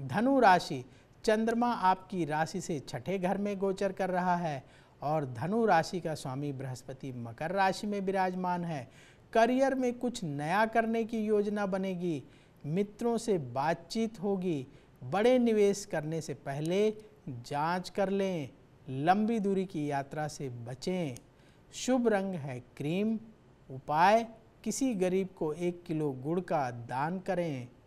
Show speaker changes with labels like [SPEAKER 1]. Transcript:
[SPEAKER 1] धनु राशि चंद्रमा आपकी राशि से छठे घर में गोचर कर रहा है और धनु राशि का स्वामी बृहस्पति मकर राशि में विराजमान है करियर में कुछ नया करने की योजना बनेगी मित्रों से बातचीत होगी बड़े निवेश करने से पहले जांच कर लें लंबी दूरी की यात्रा से बचें शुभ रंग है क्रीम उपाय किसी गरीब को एक किलो गुड़ का दान करें